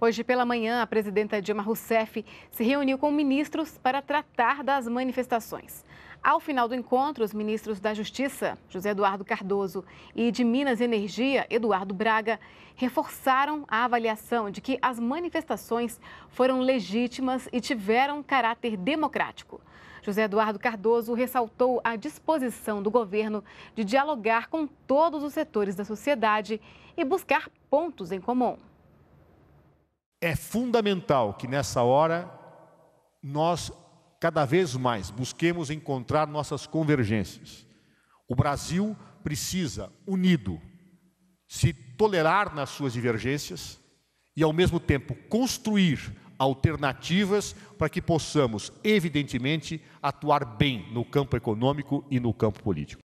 Hoje pela manhã, a presidenta Dilma Rousseff se reuniu com ministros para tratar das manifestações. Ao final do encontro, os ministros da Justiça, José Eduardo Cardoso, e de Minas e Energia, Eduardo Braga, reforçaram a avaliação de que as manifestações foram legítimas e tiveram caráter democrático. José Eduardo Cardoso ressaltou a disposição do governo de dialogar com todos os setores da sociedade e buscar pontos em comum é fundamental que nessa hora nós cada vez mais busquemos encontrar nossas convergências. O Brasil precisa, unido, se tolerar nas suas divergências e, ao mesmo tempo, construir alternativas para que possamos, evidentemente, atuar bem no campo econômico e no campo político.